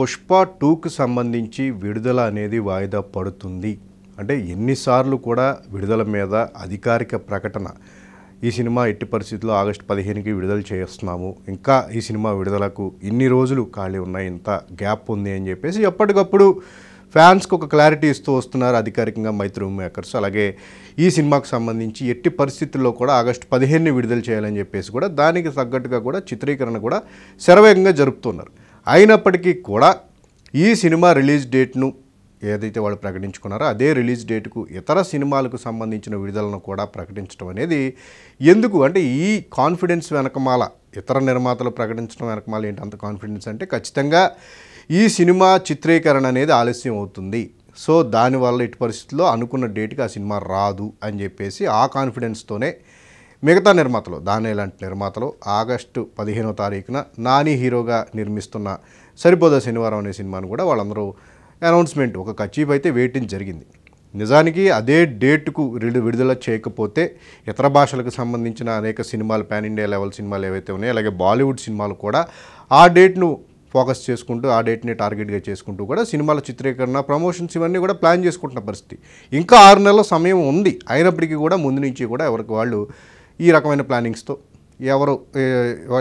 పుష్ప టూకు సంబంధించి విడుదల అనేది వాయిదా పడుతుంది అంటే ఎన్నిసార్లు కూడా విడుదల మీద అధికారిక ప్రకటన ఈ సినిమా ఎట్టి పరిస్థితుల్లో ఆగస్టు పదిహేనుకి విడుదల చేస్తున్నాము ఇంకా ఈ సినిమా విడుదలకు ఇన్ని రోజులు ఖాళీ ఉన్నాయి ఇంత గ్యాప్ ఉంది అని చెప్పేసి ఎప్పటికప్పుడు ఫ్యాన్స్కి ఒక క్లారిటీ ఇస్తూ వస్తున్నారు అధికారికంగా మైత్రి మేకర్స్ అలాగే ఈ సినిమాకు సంబంధించి ఎట్టి పరిస్థితుల్లో కూడా ఆగస్టు పదిహేనుని విడుదల చేయాలని చెప్పేసి కూడా దానికి తగ్గట్టుగా కూడా చిత్రీకరణ కూడా శరవేగంగా జరుపుతున్నారు అయినప్పటికీ కూడా ఈ సినిమా రిలీజ్ డేట్ను ఏదైతే వాళ్ళు ప్రకటించుకున్నారో అదే రిలీజ్ డేట్కు ఇతర సినిమాలకు సంబంధించిన విడుదలను కూడా ప్రకటించడం అనేది ఎందుకు అంటే ఈ కాన్ఫిడెన్స్ వెనకమాల ఇతర నిర్మాతలు ప్రకటించడం వెనకమాల ఏంటి అంత కాన్ఫిడెన్స్ అంటే ఖచ్చితంగా ఈ సినిమా చిత్రీకరణ అనేది ఆలస్యం అవుతుంది సో దానివల్ల ఇటు పరిస్థితుల్లో అనుకున్న డేట్కి ఆ సినిమా రాదు అని చెప్పేసి ఆ కాన్ఫిడెన్స్తోనే మిగతా నిర్మాతలు దానే లాంటి నిర్మాతలు ఆగస్టు పదిహేనో తారీఖున నాని హీరోగా నిర్మిస్తున్న సరిపోదా శనివారం అనే సినిమాను కూడా వాళ్ళందరూ అనౌన్స్మెంట్ ఒక కచీఫ్ అయితే వేయటం జరిగింది నిజానికి అదే డేట్కు విడుదల చేయకపోతే ఇతర భాషలకు సంబంధించిన అనేక సినిమాలు పాన్ ఇండియా లెవెల్ సినిమాలు ఏవైతే ఉన్నాయో అలాగే బాలీవుడ్ సినిమాలు కూడా ఆ డేట్ను ఫోకస్ చేసుకుంటూ ఆ డేట్ని టార్గెట్గా చేసుకుంటూ కూడా సినిమాల చిత్రీకరణ ప్రమోషన్స్ ఇవన్నీ కూడా ప్లాన్ చేసుకుంటున్న పరిస్థితి ఇంకా ఆరు నెలల సమయం ఉంది అయినప్పటికీ కూడా ముందు నుంచి కూడా ఎవరికి వాళ్ళు ఈ రకమైన ప్లానింగ్స్తో ఎవరు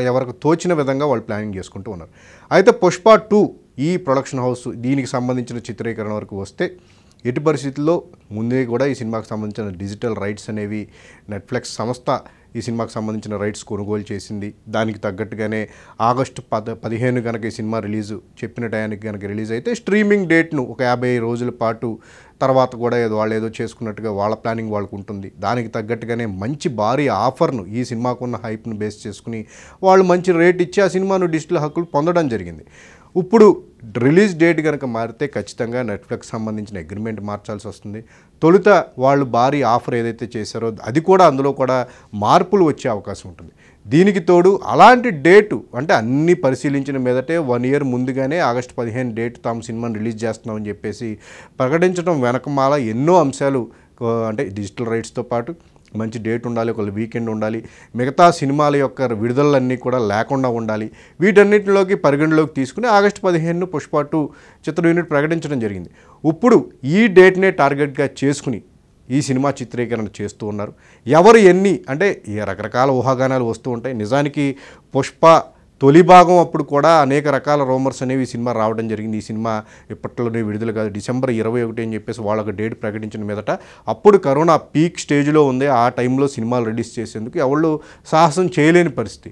ఎవరికి తోచిన విధంగా వాళ్ళు ప్లానింగ్ చేసుకుంటూ ఉన్నారు అయితే పుష్ప టూ ఈ ప్రొడక్షన్ హౌస్ దీనికి సంబంధించిన చిత్రీకరణ వరకు వస్తే ఎటు పరిస్థితుల్లో ముందే కూడా ఈ సినిమాకి సంబంధించిన డిజిటల్ రైట్స్ అనేవి నెట్ఫ్లిక్స్ సంస్థ ఈ సినిమాకు సంబంధించిన రైట్స్ కొనుగోలు చేసింది దానికి తగ్గట్టుగానే ఆగస్టు పద పదిహేను కనుక ఈ సినిమా రిలీజ్ చెప్పిన టయానికి కనుక రిలీజ్ అయితే స్ట్రీమింగ్ డేట్ను ఒక యాభై రోజుల పాటు తర్వాత కూడా ఏదో వాళ్ళు ఏదో చేసుకున్నట్టుగా వాళ్ళ ప్లానింగ్ వాళ్ళకు ఉంటుంది దానికి తగ్గట్టుగానే మంచి భారీ ఆఫర్ను ఈ సినిమాకున్న హైప్ను బేస్ చేసుకుని వాళ్ళు మంచి రేట్ ఇచ్చి ఆ సినిమాను డిజిటల్ హక్కులు పొందడం జరిగింది ఇప్పుడు రిలీజ్ డేట్ కనుక మారితే ఖచ్చితంగా నెట్ఫ్లిక్స్ సంబంధించిన అగ్రిమెంట్ మార్చాల్సి వస్తుంది తొలుత వాళ్ళు భారీ ఆఫర్ ఏదైతే చేశారో అది కూడా అందులో కూడా మార్పులు వచ్చే అవకాశం ఉంటుంది దీనికి తోడు అలాంటి డేటు అంటే అన్ని పరిశీలించిన మీదటే వన్ ఇయర్ ముందుగానే ఆగస్టు పదిహేను డేట్ తాము సినిమాను రిలీజ్ చేస్తున్నామని చెప్పేసి ప్రకటించడం వెనకమాల ఎన్నో అంశాలు అంటే డిజిటల్ రైట్స్తో పాటు మంచి డేట్ ఉండాలి ఒక వీకెండ్ ఉండాలి మిగతా సినిమాల యొక్క విడుదలన్నీ కూడా లేకుండా ఉండాలి వీటన్నిటిలోకి పరిగణలోకి తీసుకుని ఆగస్టు పదిహేను పుష్ప టూ చిత్ర యూనిట్ ప్రకటించడం జరిగింది ఇప్పుడు ఈ డేట్నే టార్గెట్గా చేసుకుని ఈ సినిమా చిత్రీకరణ చేస్తూ ఉన్నారు ఎవరు ఎన్ని అంటే రకరకాల ఊహాగానాలు వస్తూ ఉంటాయి నిజానికి పుష్ప తొలి భాగం అప్పుడు కూడా అనేక రకాల రూమర్స్ అనేవి ఈ సినిమా రావడం జరిగింది ఈ సినిమా ఇప్పట్లోనే విడుదల కాదు డిసెంబర్ ఇరవై ఒకటి అని చెప్పేసి వాళ్ళకి డేట్ ప్రకటించిన మీదట అప్పుడు కరోనా పీక్ స్టేజ్లో ఉంది ఆ టైంలో సినిమాలు రిలీజ్ చేసేందుకు ఎవళ్ళు సాహసం చేయలేని పరిస్థితి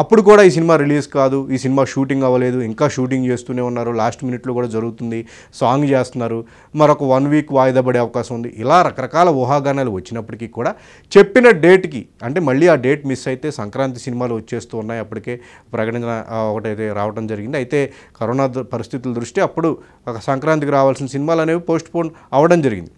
అప్పుడు కూడా ఈ సినిమా రిలీజ్ కాదు ఈ సినిమా షూటింగ్ అవ్వలేదు ఇంకా షూటింగ్ చేస్తూనే ఉన్నారు లాస్ట్ మినిట్లో కూడా జరుగుతుంది సాంగ్ చేస్తున్నారు మరొక వన్ వీక్ వాయిదా పడే అవకాశం ఉంది ఇలా రకరకాల ఊహాగానాలు వచ్చినప్పటికీ కూడా చెప్పిన డేట్కి అంటే మళ్ళీ ఆ డేట్ మిస్ అయితే సంక్రాంతి సినిమాలు వచ్చేస్తూ ఉన్నాయి అప్పటికే ప్రకటించిన ఒకటైతే రావడం జరిగింది అయితే కరోనా పరిస్థితుల దృష్టి అప్పుడు సంక్రాంతికి రావాల్సిన సినిమాలు అనేవి పోస్ట్ పోన్ అవ్వడం జరిగింది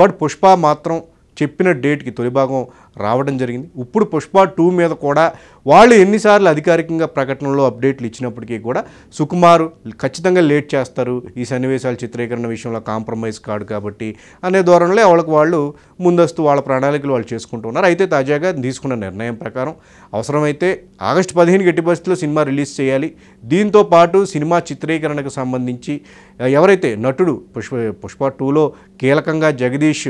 బట్ పుష్ప మాత్రం చెప్పిన డేట్కి తొలి భాగం రావడం జరిగింది ఇప్పుడు పుష్ప టూ మీద కూడా వాళ్ళు ఎన్నిసార్లు అధికారికంగా ప్రకటనలో అప్డేట్లు ఇచ్చినప్పటికీ కూడా సుకుమారు ఖచ్చితంగా లేట్ చేస్తారు ఈ సన్నివేశాల చిత్రీకరణ విషయంలో కాంప్రమైజ్ కాడు కాబట్టి అనే ధోరణిలో వాళ్ళకి వాళ్ళు ముందస్తు వాళ్ళ ప్రణాళికలు వాళ్ళు చేసుకుంటున్నారు అయితే తాజాగా తీసుకున్న నిర్ణయం ప్రకారం అవసరమైతే ఆగస్టు పదిహేను గట్టి బస్సులో సినిమా రిలీజ్ చేయాలి దీంతో పాటు సినిమా చిత్రీకరణకు సంబంధించి ఎవరైతే నటుడు పుష్ప పుష్ప టూలో కీలకంగా జగదీష్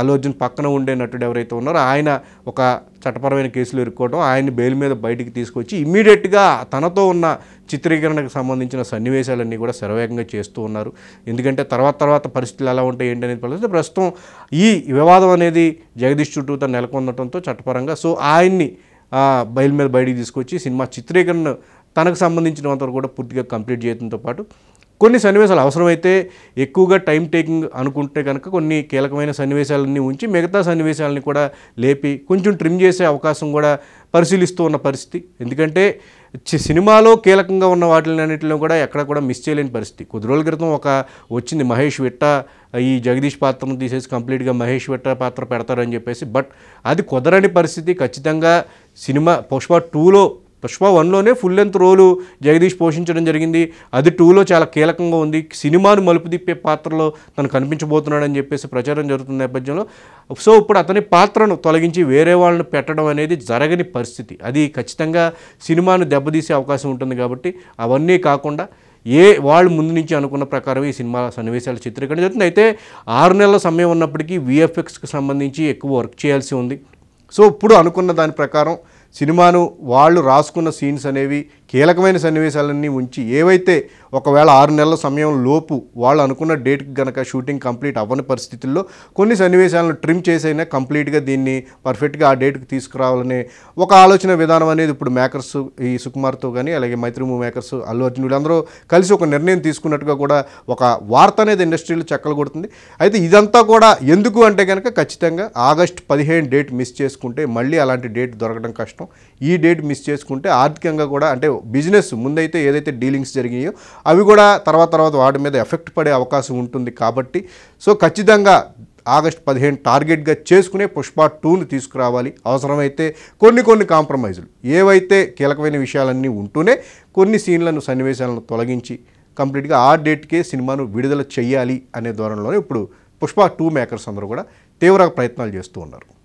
అల్లు అర్జున్ పక్కన ఉండే నటుడు ఎవరైతే ఉన్నారో ఆయన ఒక చట్టపరమైన కేసులు ఎరుక్కోవడం ఆయన్ని బెయిల్ మీద బయటికి తీసుకొచ్చి ఇమ్మీడియట్గా తనతో ఉన్న చిత్రీకరణకు సంబంధించిన సన్నివేశాలన్నీ కూడా శరవేగంగా చేస్తూ ఉన్నారు ఎందుకంటే తర్వాత తర్వాత పరిస్థితులు ఎలా ఉంటాయి ఏంటి అనేది పరిస్థితి ప్రస్తుతం ఈ వివాదం అనేది జగదీష్ చుట్టూ తను నెలకొందటంతో చట్టపరంగా సో ఆయన్ని బయలు మీద బయటికి తీసుకొచ్చి సినిమా చిత్రీకరణ తనకు సంబంధించినంత కూడా పూర్తిగా కంప్లీట్ చేయడంతో పాటు కొన్ని సన్నివేశాలు అవసరమైతే ఎక్కువగా టైం టేకింగ్ అనుకుంటే కనుక కొన్ని కీలకమైన సన్నివేశాలన్నీ ఉంచి మిగతా సన్నివేశాలని కూడా లేపి కొంచెం ట్రిమ్ చేసే అవకాశం కూడా పరిశీలిస్తూ ఉన్న పరిస్థితి ఎందుకంటే సినిమాలో కీలకంగా ఉన్న వాటిని అన్నింటిలో కూడా ఎక్కడ కూడా మిస్ చేయలేని పరిస్థితి కొద్ది రోజుల క్రితం ఒక వచ్చింది మహేష్ విట్ట ఈ జగదీష్ పాత్రను తీసేసి కంప్లీట్గా మహేష్ విట్ట పాత్ర పెడతారని చెప్పేసి బట్ అది కుదరని పరిస్థితి ఖచ్చితంగా సినిమా పుష్ప టూలో పుష్ప వన్లోనే ఫుల్ లెంత్ రోలు జగదీష్ పోషించడం జరిగింది అది టూలో చాలా కీలకంగా ఉంది సినిమాను మలుపు తిప్పే పాత్రలో తను కనిపించబోతున్నాడని చెప్పేసి ప్రచారం జరుగుతున్న నేపథ్యంలో సో ఇప్పుడు అతని పాత్రను తొలగించి వేరే వాళ్ళని పెట్టడం అనేది జరగని పరిస్థితి అది ఖచ్చితంగా సినిమాను దెబ్బతీసే అవకాశం ఉంటుంది కాబట్టి అవన్నీ కాకుండా ఏ వాళ్ళు ముందు నుంచి అనుకున్న ప్రకారం ఈ సినిమా సన్నివేశాల చిత్రీకరణ జరుగుతుంది అయితే ఆరు నెలల సమయం ఉన్నప్పటికీ విఎఫ్ఎక్స్కి సంబంధించి ఎక్కువ వర్క్ చేయాల్సి ఉంది సో ఇప్పుడు అనుకున్న దాని ప్రకారం సినిమాను వాళ్ళు రాసుకున్న సీన్స్ అనేవి కీలకమైన సన్నివేశాలన్నీ ఉంచి ఏవైతే ఒకవేళ ఆరు నెలల సమయం లోపు వాళ్ళు అనుకున్న డేట్కి గనక షూటింగ్ కంప్లీట్ అవ్వని పరిస్థితుల్లో కొన్ని సన్నివేశాలను ట్రిమ్ చేసైనా కంప్లీట్గా దీన్ని పర్ఫెక్ట్గా ఆ డేట్కి తీసుకురావాలనే ఒక ఆలోచన విధానం అనేది ఇప్పుడు మేకర్స్ ఈ సుకుమార్తో కానీ అలాగే మైత్రి మూవ్ మేకర్స్ అల్లు అర్జున్ వీళ్ళందరూ కలిసి ఒక నిర్ణయం తీసుకున్నట్టుగా కూడా ఒక వార్త అనేది ఇండస్ట్రీలో చెక్కలు కొడుతుంది అయితే ఇదంతా కూడా ఎందుకు అంటే కనుక ఖచ్చితంగా ఆగస్ట్ పదిహేను డేట్ మిస్ చేసుకుంటే మళ్ళీ అలాంటి డేట్ దొరకడం కష్టం ఈ డేట్ మిస్ చేసుకుంటే ఆర్థికంగా కూడా అంటే బిజినెస్ ముందైతే ఏదైతే డీలింగ్స్ జరిగినాయో అవి కూడా తర్వాత తర్వాత వాటి మీద ఎఫెక్ట్ పడే అవకాశం ఉంటుంది కాబట్టి సో ఖచ్చితంగా ఆగస్ట్ పదిహేను టార్గెట్గా చేసుకునే పుష్ప టూను తీసుకురావాలి అవసరమైతే కొన్ని కొన్ని కాంప్రమైజులు ఏవైతే కీలకమైన విషయాలన్నీ ఉంటూనే కొన్ని సీన్లను సన్నివేశాలను తొలగించి కంప్లీట్గా ఆ డేట్కే సినిమాను విడుదల చేయాలి అనే ధోరణిలోనే ఇప్పుడు పుష్ప టూ మేకర్స్ అందరూ కూడా తీవ్ర ప్రయత్నాలు చేస్తూ ఉన్నారు